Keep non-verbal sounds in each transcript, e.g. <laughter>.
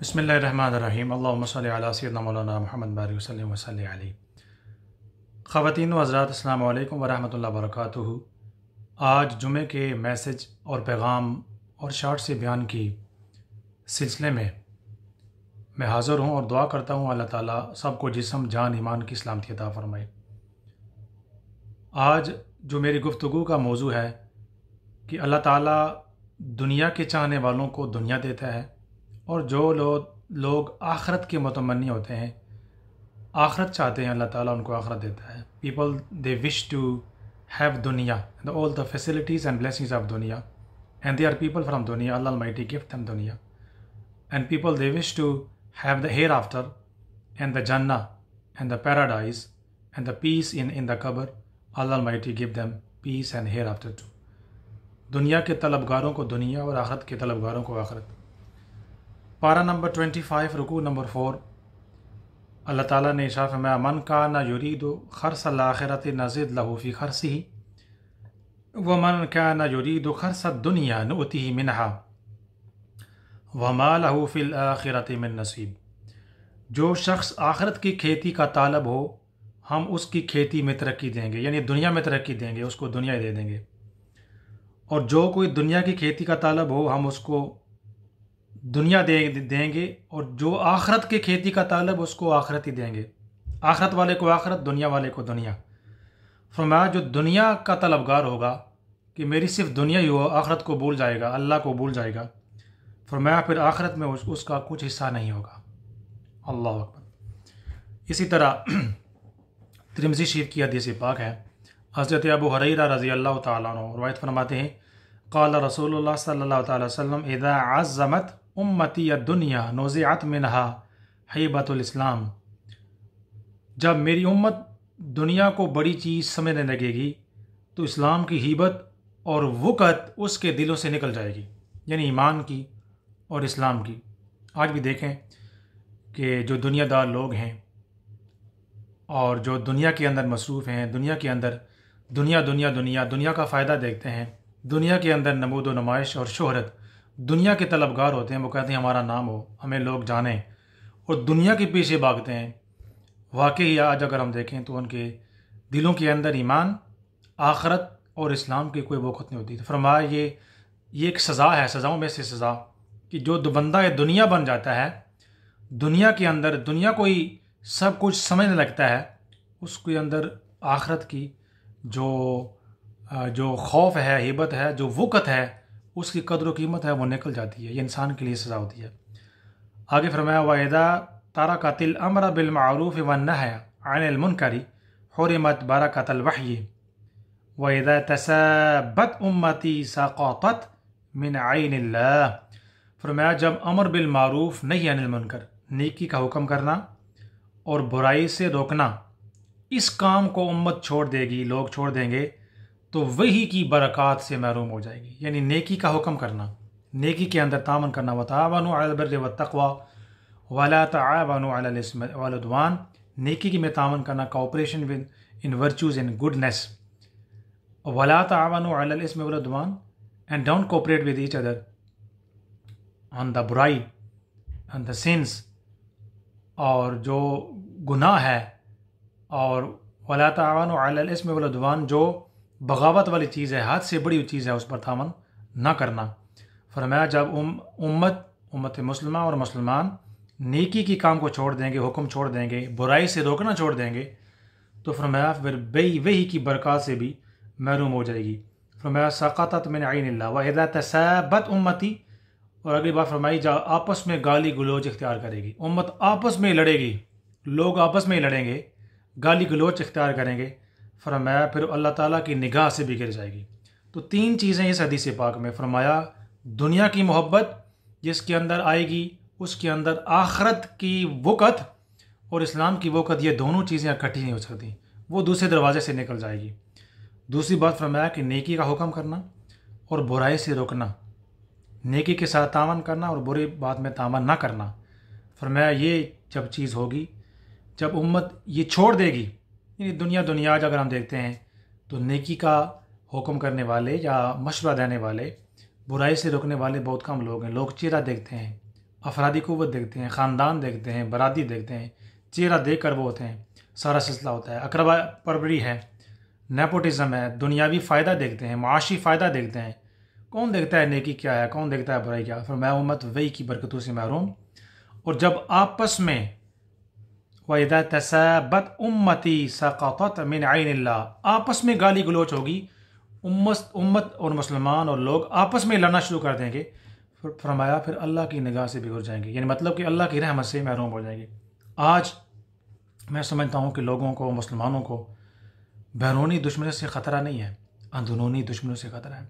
बसमिल सैदना मौलाना महमद बारी वसलम वसल ख़वान हज़रात अल्लाम वरहमल वर्क आज जुमे के मैसेज और पैगाम और शार्ट से बयान की सिलसिले में मैं हाज़िर हूँ और दुआ करता हूँ अल्लाह ताला सबको जिसम जान ईमान की सलामती अता फ़रमाए आज जो मेरी गुफ्तु का मौजू है कि अल्लाह ताला दुनिया के चाहने वालों को दुनिया देता है और जो लोग लोग आखरत के मतमनी होते हैं आखरत चाहते हैं अल्लाह ताला उनको आखरत देता है people they wish to have duniya the all the facilities and blessings of duniya and they are people from duniya Allah mighty gift duniya and people they wish to have the hereafter and the jannah and the paradise and the peace in in the qabr Allah टी give them peace and hereafter to duniya के तलबगारों को दुनिया और आखरत के तलबगारों को आखरत पारा नंबर ट्वेंटी फाइव रुकू नंबर फोर अल्लाह ताला ने इशाफ में मन का ना खर सल आखिरत नजिद लहूफ़ी खरसी व मन का ना खर सद दुनिया नती ही मिनहा मा लहूफ़िल आखिरत मिन नसीब जो शख्स आखिरत की खेती का तालब हो हम उसकी खेती में तरक्की देंगे यानी दुनिया में तरक्की देंगे उसको दुनिया दे देंगे और जो कोई दुनिया की खेती का तालब हो हम उसको दुनिया दे देंगे और जो आखरत के खेती का तालब उसको आखरत ही देंगे आखरत वाले को आखरत दुनिया वाले को दुनिया फरमाया जो दुनिया का तलबगार होगा कि मेरी सिर्फ दुनिया ही हो आखरत को भूल जाएगा अल्लाह को भूल जाएगा फरमाया फिर आखरत में उस, उसका कुछ हिस्सा नहीं होगा अल्लाह अकबर इसी तरह <clears throat> त्रिमजी शीर की हदीस पाक है हज़रत अबू हरीरा रज़ी अल्लाह तवायत फरमाते हैं काला रसूल सल्ला तसम इदा आज़मत उम्मती दुनिया नहा मिनहा हईबतलाम जब मेरी उम्मत दुनिया को बड़ी चीज़ समझने लगेगी तो इस्लाम की हीबत और वक़त उसके दिलों से निकल जाएगी यानी ईमान की और इस्लाम की आज भी देखें कि जो दुनियादार लोग हैं और जो दुनिया के अंदर मसरूफ़ हैं दुनिया के अंदर दुनिया दुनिया दुनिया दुनिया का फ़ायदा देखते हैं दुनिया के अंदर नमूद व और शहरत दुनिया के तलबगार होते हैं वो कहते हैं हमारा नाम हो हमें लोग जाने और दुनिया के पीछे भागते हैं वाकई आज अगर हम देखें तो उनके दिलों के अंदर ईमान आखरत और इस्लाम की कोई वक़्त नहीं होती तो फरमाया ये ये एक सज़ा है सज़ाओं में से सज़ा कि जो बंदा ये दुनिया बन जाता है दुनिया के अंदर दुनिया को ही सब कुछ समझने लगता है उसके अंदर आखरत की जो जो खौफ है हिबत है जो वक़्त है उसकी कदर कीमत है वो निकल जाती है ये इंसान के लिए सज़ा होती है आगे फरमाया वायदा तारा तिल अमर बिलमूफ़ व नह हर मत बारा तल वाह वायदा तसबत उम्मती सात मिन आइन फरमाया जब अमर बिलमूफ़ नहीं मुनकर नेकी का हुक्म करना और बुराई से रोकना इस काम को उम्मत छोड़ देगी लोग छोड़ देंगे तो वही की बरक़ात से महरूम हो जाएगी यानी नेकी का हुक्म करना नेकी के अंदर तामन करना वतावन अलबर व तकवा वाला तवन वालदवान नेकी की में तामन करना cooperation with in virtues and goodness वाला तवन वालदवान and don't cooperate with each other on the burai on the sins और जो गुनाह है और वाला तवन वालदवान जो बगावत वाली चीज़ है हाथ से बड़ी चीज़ है उस पर थामन ना करना फरमाया जब उम उम्मत उम्मत मुसलमान और मुसलमान नेकी की काम को छोड़ देंगे हुक्म छोड़ देंगे बुराई से रोकना छोड़ देंगे तो फरमाया फिर बई वही की बरक़ात से भी महरूम हो जाएगी फरमाया सकात मैंने आइन वदा तसबत उम्मती और अगली बार फरमाई जा आपस में गाली गलोच इख्तियार करेगी उम्मत आपस में लड़ेगी लोग आपस में ही लड़ेंगे गाली गलोच इख्तियार करेंगे फरमाया फिर अल्लाह ताला की निगाह से भी गिर जाएगी तो तीन चीज़ें इस हदीस पाक में फरमाया दुनिया की मोहब्बत जिसके अंदर आएगी उसके अंदर आखरत की वक़त और इस्लाम की वक़त ये दोनों चीज़ें इकट्ठी नहीं हो सकती वो दूसरे दरवाजे से निकल जाएगी दूसरी बात फरमाया कि नेकी का हुक्म करना और बुराई से रोकना नेकी के साथ तावन करना और बुरी बात में तावन ना करना फरमाया ये जब चीज़ होगी जब उम्मत ये छोड़ देगी यानी दुनिया दुनिया आज अगर हम देखते हैं तो नेकी का हुक्म करने वाले या मशवरा देने वाले बुराई से रोकने वाले बहुत कम लोग हैं लोग चेहरा देखते हैं अफरादी कुत देखते हैं ख़ानदान देखते हैं बरादी देखते हैं चेहरा देख कर वो होते हैं सारा सिलसिला होता है अकरबा परवरी है नेपोटिज़म है दुनियावी फ़ायदा देखते हैं माशी फ़ायदा देखते हैं कौन देखता है नेकी क्या है कौन देखता है बुराई क्या फिर मैं उम्मत वही की बरकतों से महरूम और जब आपस में वैदा तसाबत उम्मती सकात मिन आइन आपस में गाली गलोच होगी उम्मत उम्मत और मुसलमान और लोग आपस में लड़ना शुरू कर देंगे फिर फरमाया फिर अल्लाह की निगाह से बिगड़ जाएंगे यानी मतलब कि अल्लाह की रहमत से महरूम हो जाएंगे आज मैं समझता हूँ कि लोगों को मुसलमानों को बैरूनी दुश्मनों से ख़तरा नहीं है अंदरूनी दुश्मनों से ख़तरा है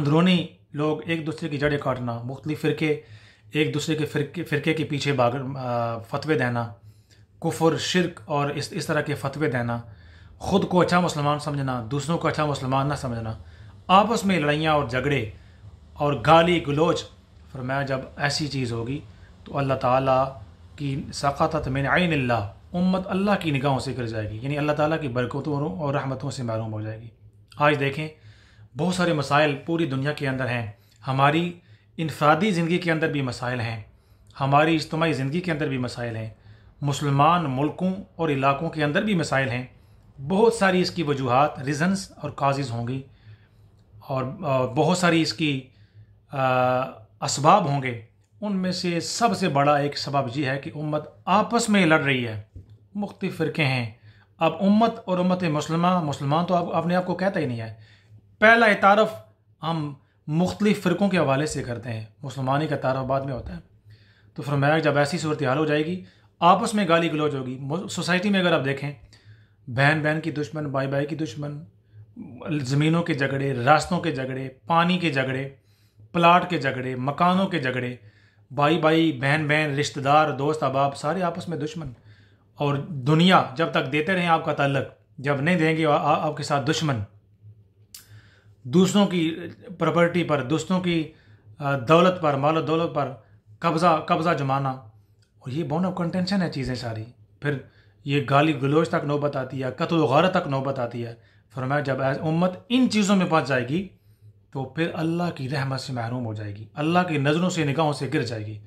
अंदरूनी लोग एक दूसरे की जड़ें काटना मुख्तलि फ़िरके एक दूसरे के फिरके फ़िरके के पीछे बाग फतवे देना कुफर शिरक और इस इस तरह के फतवे देना ख़ुद को अच्छा मुसलमान समझना दूसरों को अच्छा मुसलमान ना समझना आपस में लड़ाइयाँ और झगड़े और गाली गलोच फरमाया जब ऐसी चीज़ होगी तो अल्लाह ताला की सकात मैन आइन उम्मत अल्लाह की निगाहों से गिर जाएगी यानी अल्लाह ताला की बरकतों और रहमतों से महरूम हो जाएगी आज देखें बहुत सारे मसाइल पूरी दुनिया के अंदर हैं हमारी इनफरादी ज़िंदगी के अंदर भी मसाइल हैं हमारी इज्तमाही ज़िंदगी के अंदर भी मसाइल हैं मुसलमान मुल्कों और इलाकों के अंदर भी मिसाइल हैं बहुत सारी इसकी वजूहत रीज़न्स और काजेज़ होंगी और बहुत सारी इसकी इसबाब होंगे उनमें से सबसे बड़ा एक सबब यह है कि उम्मत आपस में लड़ रही है मुख्त फ़िरके हैं अब उम्मत और उम्मत मुसलमान मुसलमान तो आप अपने आप को कहता ही नहीं है पहला तारफ़ हम मुख्तलिफ़ फ़िरक़ों के हवाले से करते हैं मुसलमानी का तारफ़ बाद में होता है तो फरमाया जब ऐसी सूरत हाल हो जाएगी आपस में गाली गलौज होगी सोसाइटी में अगर आप देखें बहन बहन की दुश्मन भाई भाई की दुश्मन ज़मीनों के झगड़े रास्तों के झगड़े पानी के झगड़े प्लाट के झगड़े मकानों के झगड़े भाई भाई बहन बहन रिश्तेदार दोस्त अहबाब सारे आपस में दुश्मन और दुनिया जब तक देते रहें आपका तल्लक जब नहीं देंगे आ, आ, आपके साथ दुश्मन दूसरों की प्रॉपर्टी पर दूसरों की दौलत पर माल दौलत पर कब्ज़ा कब्ज़ा जमाना और ये बोन ऑफ कंटेंशन है चीज़ें सारी फिर ये गाली गलोच तक नौबत आती है कतल गारत तक नौबत आती है फरमाया जब एज़ उम्मत इन चीज़ों में पहुँच जाएगी तो फिर अल्लाह की रहमत से महरूम हो जाएगी अल्लाह की नज़रों से निगाहों से गिर जाएगी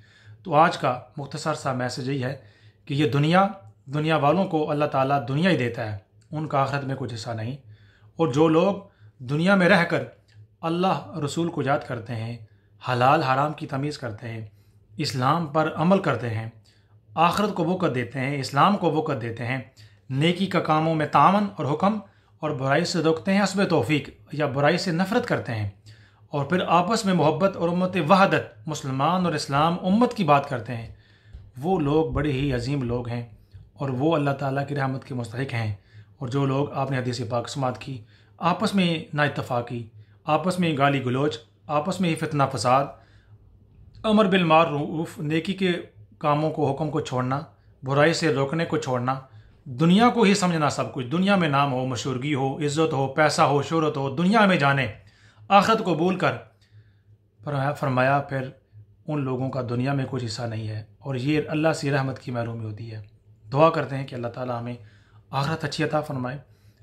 तो आज का मुख्तसर सा मैसेज यही है कि ये दुनिया दुनिया वालों को अल्लाह ताला दुनिया ही देता है उनका आखरत में कुछ हिस्सा नहीं और जो लोग दुनिया में रह कर अल्लाह रसूल को याद करते हैं हलाल हराम की तमीज़ करते हैं इस्लाम पर अमल करते हैं आखरत को वो देते हैं इस्लाम को वो देते हैं नेकी का कामों में तावन और हुक्म और बुराई से रोकते हैं असब तोफ़ी या बुराई से नफ़रत करते हैं और फिर आपस में मोहब्बत और उम्मत वहादत मुसलमान और इस्लाम उम्मत की बात करते हैं वो लोग बड़े ही अजीम लोग हैं और वो अल्लाह ताला की रहमत के मुस्तक हैं और जो लोग आपने हदीस पाक समात की आपस में नाइतफाक़ी आपस में गाली गलोच आपस में ही फितना फसाद अमर बिलमारूफ नेकी के कामों को हुक्म को छोड़ना बुराई से रोकने को छोड़ना दुनिया को ही समझना सब कुछ दुनिया में नाम हो मशहूरगी हो इज़्ज़त हो पैसा हो शहरत हो दुनिया में जाने आखरत को भूल कर फरमाया फरमाया फिर उन लोगों का दुनिया में कुछ हिस्सा नहीं है और ये अल्लाह से रहमत की महरूमी होती है दुआ करते हैं कि अल्लाह ताला हमें आखरत अच्छी अता फ़रमाए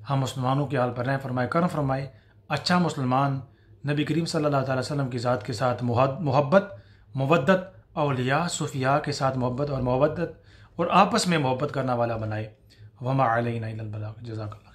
हम मुसलमानों के हाल पर रहें फरमाए कर्म फरमाए अच्छा मुसलमान नबी करीम सल्लल्लाहु अलैहि वसल्लम की ज़ात के साथ मोहब्बत मुवद्दत अलिया सूफिया के साथ मोहब्बत और मोहब्बत और आपस में मोहब्बत करने वाला बनाए वमा आलिन जजाक